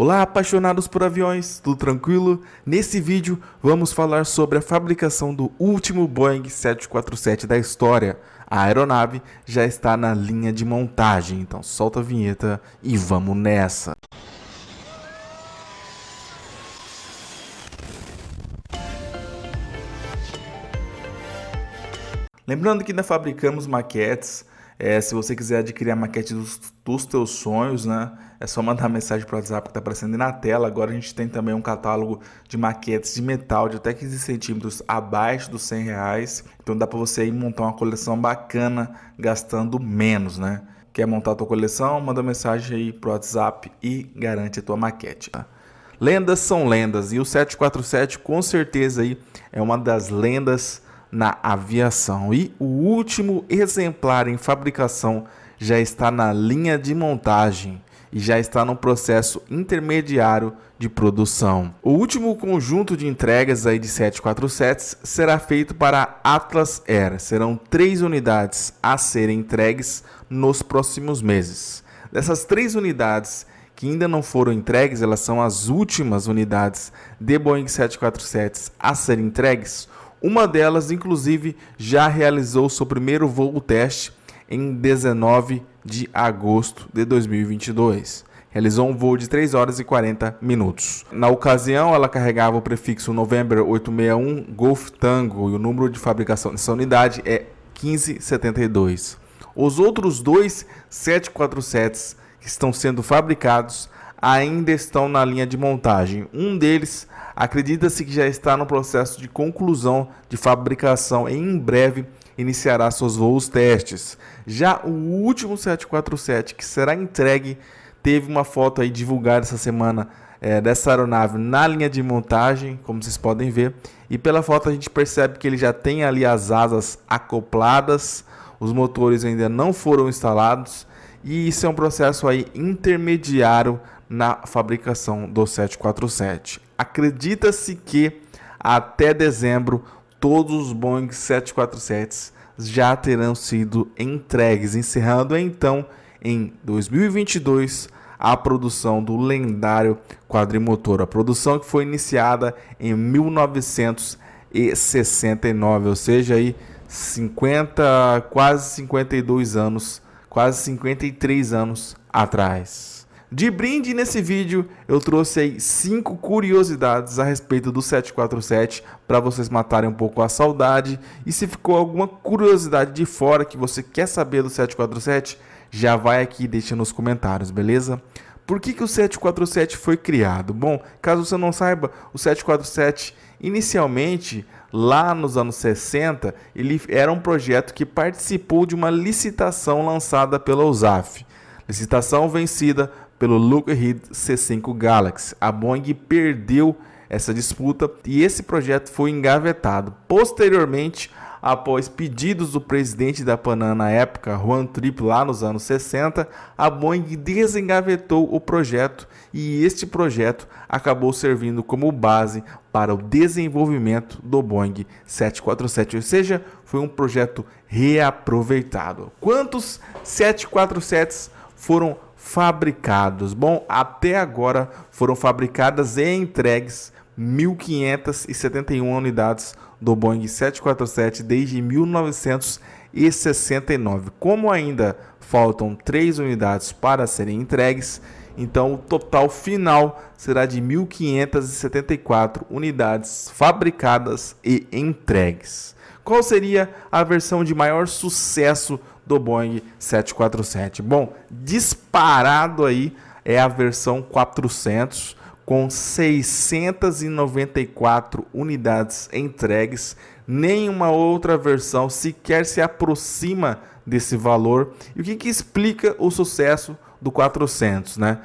Olá, apaixonados por aviões, tudo tranquilo? Nesse vídeo vamos falar sobre a fabricação do último Boeing 747 da história. A aeronave já está na linha de montagem, então solta a vinheta e vamos nessa! Lembrando que ainda fabricamos maquetes é, se você quiser adquirir a maquete dos, dos teus sonhos, né? É só mandar mensagem para o WhatsApp que está aparecendo na tela. Agora a gente tem também um catálogo de maquetes de metal de até 15 centímetros abaixo dos 100 reais. Então dá para você ir montar uma coleção bacana gastando menos, né? Quer montar a tua coleção? Manda mensagem aí o WhatsApp e garante a tua maquete. Tá? Lendas são lendas e o 747 com certeza aí é uma das lendas na aviação. E o último exemplar em fabricação já está na linha de montagem e já está no processo intermediário de produção. O último conjunto de entregas aí de 747 será feito para a Atlas Air. Serão três unidades a serem entregues nos próximos meses. Dessas três unidades que ainda não foram entregues, elas são as últimas unidades de Boeing 747 a serem entregues. Uma delas, inclusive, já realizou seu primeiro voo teste em 19 de agosto de 2022. Realizou um voo de 3 horas e 40 minutos. Na ocasião, ela carregava o prefixo November 861 Golf Tango e o número de fabricação dessa unidade é 1572. Os outros dois 747s que estão sendo fabricados ainda estão na linha de montagem. Um deles acredita-se que já está no processo de conclusão de fabricação e em breve iniciará seus voos testes. Já o último 747 que será entregue teve uma foto aí divulgada essa semana é, dessa aeronave na linha de montagem, como vocês podem ver, e pela foto a gente percebe que ele já tem ali as asas acopladas, os motores ainda não foram instalados e isso é um processo aí intermediário na fabricação do 747. Acredita-se que até dezembro todos os Boeing 747s já terão sido entregues, encerrando então em 2022 a produção do lendário quadrimotor, a produção que foi iniciada em 1969, ou seja, aí 50, quase 52 anos, quase 53 anos atrás. De brinde nesse vídeo, eu trouxe aí 5 curiosidades a respeito do 747 para vocês matarem um pouco a saudade. E se ficou alguma curiosidade de fora que você quer saber do 747, já vai aqui e deixa nos comentários, beleza? Por que, que o 747 foi criado? Bom, caso você não saiba, o 747 inicialmente, lá nos anos 60, ele era um projeto que participou de uma licitação lançada pela USAF. Licitação vencida pelo Lockheed C5 Galaxy. A Boeing perdeu essa disputa e esse projeto foi engavetado. Posteriormente, após pedidos do presidente da Panam na época, Juan Tripp, lá nos anos 60, a Boeing desengavetou o projeto e este projeto acabou servindo como base para o desenvolvimento do Boeing 747, ou seja, foi um projeto reaproveitado. Quantos 747s foram fabricados. Bom, até agora foram fabricadas e entregues 1.571 unidades do Boeing 747 desde 1969. Como ainda faltam 3 unidades para serem entregues, então o total final será de 1.574 unidades fabricadas e entregues. Qual seria a versão de maior sucesso do Boeing 747. Bom, disparado aí é a versão 400 com 694 unidades entregues. Nenhuma outra versão sequer se aproxima desse valor. E o que, que explica o sucesso do 400, né?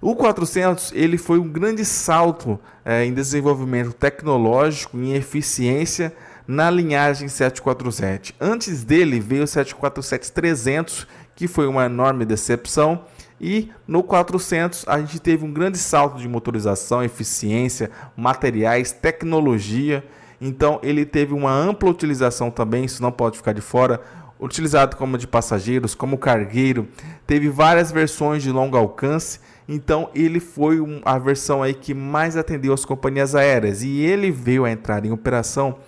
O 400 ele foi um grande salto é, em desenvolvimento tecnológico, em eficiência na linhagem 747. Antes dele veio o 747-300, que foi uma enorme decepção. E no 400 a gente teve um grande salto de motorização, eficiência, materiais, tecnologia. Então ele teve uma ampla utilização também, isso não pode ficar de fora. Utilizado como de passageiros, como cargueiro, teve várias versões de longo alcance. Então ele foi a versão aí que mais atendeu as companhias aéreas e ele veio a entrar em operação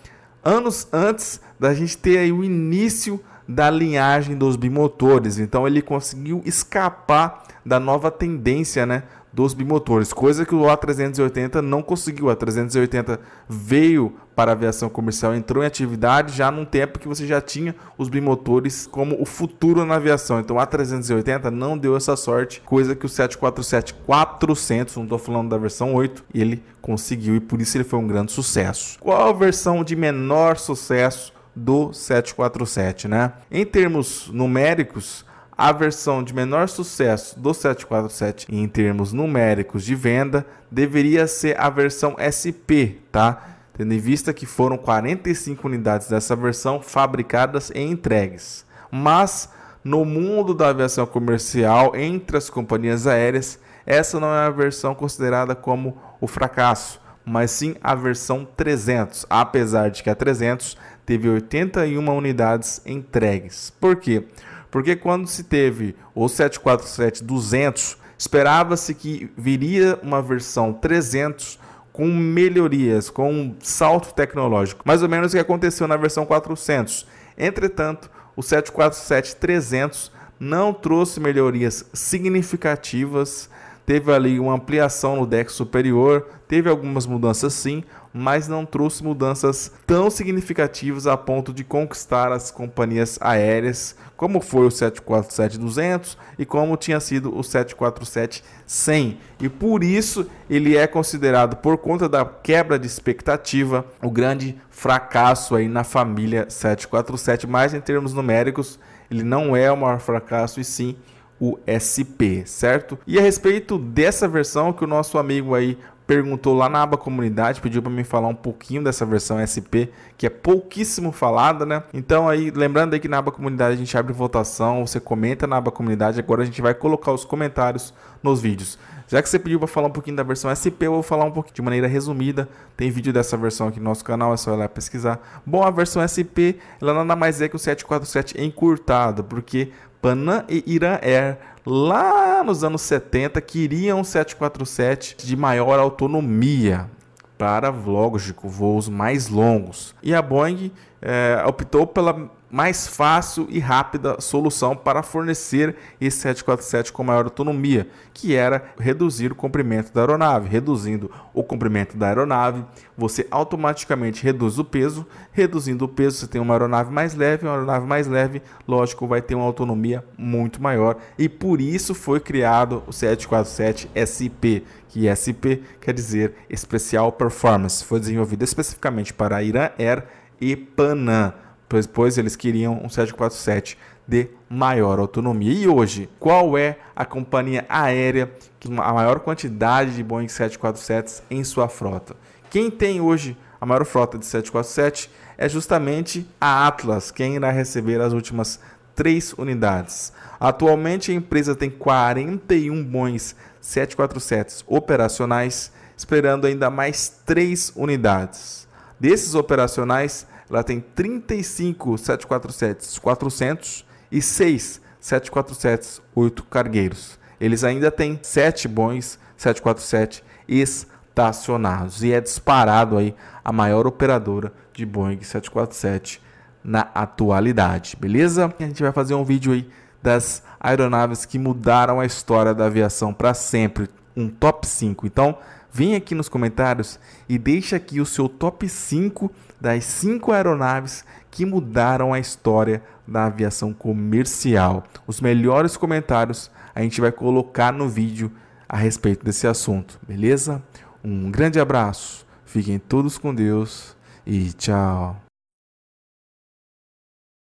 anos antes da gente ter aí o início da linhagem dos bimotores. Então ele conseguiu escapar da nova tendência, né, dos bimotores, coisa que o A380 não conseguiu. O A380 veio para a aviação comercial, entrou em atividade já num tempo que você já tinha os bimotores como o futuro na aviação. Então o A380 não deu essa sorte, coisa que o 747-400, não estou falando da versão 8, ele conseguiu e por isso ele foi um grande sucesso. Qual a versão de menor sucesso do 747, né? Em termos numéricos, a versão de menor sucesso do 747 em termos numéricos de venda deveria ser a versão SP, tá? Tendo em vista que foram 45 unidades dessa versão fabricadas e entregues. Mas no mundo da aviação comercial, entre as companhias aéreas, essa não é a versão considerada como o fracasso, mas sim a versão 300, apesar de que a 300 teve 81 unidades entregues. Por quê? Porque quando se teve o 747-200, esperava-se que viria uma versão 300 com melhorias, com um salto tecnológico, mais ou menos o que aconteceu na versão 400. Entretanto, o 747-300 não trouxe melhorias significativas teve ali uma ampliação no deck superior, teve algumas mudanças sim, mas não trouxe mudanças tão significativas a ponto de conquistar as companhias aéreas, como foi o 747-200 e como tinha sido o 747-100. E por isso ele é considerado, por conta da quebra de expectativa, o grande fracasso aí na família 747, mas em termos numéricos, ele não é o maior fracasso e sim o SP, certo? E a respeito dessa versão que o nosso amigo aí perguntou lá na aba comunidade, pediu para me falar um pouquinho dessa versão SP, que é pouquíssimo falada, né? Então aí, lembrando aí que na aba comunidade a gente abre votação, você comenta na aba comunidade, agora a gente vai colocar os comentários nos vídeos. Já que você pediu para falar um pouquinho da versão SP, eu vou falar um pouquinho de maneira resumida. Tem vídeo dessa versão aqui no nosso canal, é só ir lá pesquisar. Bom, a versão SP, ela nada mais é que o 747 encurtado, porque Panam e Iran Air, lá nos anos 70, queriam um 747 de maior autonomia para, lógico, voos mais longos. E a Boeing é, optou pela mais fácil e rápida solução para fornecer esse 747 com maior autonomia, que era reduzir o comprimento da aeronave. Reduzindo o comprimento da aeronave, você automaticamente reduz o peso. Reduzindo o peso, você tem uma aeronave mais leve. Uma aeronave mais leve, lógico, vai ter uma autonomia muito maior. E por isso foi criado o 747 SP, que SP quer dizer Special Performance. Foi desenvolvido especificamente para a Iran Air e Panam pois, pois eles queriam um 747 de maior autonomia. E hoje, qual é a companhia aérea com a maior quantidade de Boeing 747s em sua frota? Quem tem hoje a maior frota de 747 é justamente a Atlas, quem irá receber as últimas três unidades. Atualmente, a empresa tem 41 Boeing 747s operacionais, esperando ainda mais três unidades. Desses operacionais, ela tem 35 747s 400 e 6 747s 8 cargueiros. Eles ainda têm 7 Boeings 747 estacionados e é disparado aí a maior operadora de Boeing 747 na atualidade, beleza? A gente vai fazer um vídeo aí das aeronaves que mudaram a história da aviação para sempre, um top 5. Então, vem aqui nos comentários e deixa aqui o seu top 5 das cinco aeronaves que mudaram a história da aviação comercial. Os melhores comentários a gente vai colocar no vídeo a respeito desse assunto, beleza? Um grande abraço, fiquem todos com Deus e tchau!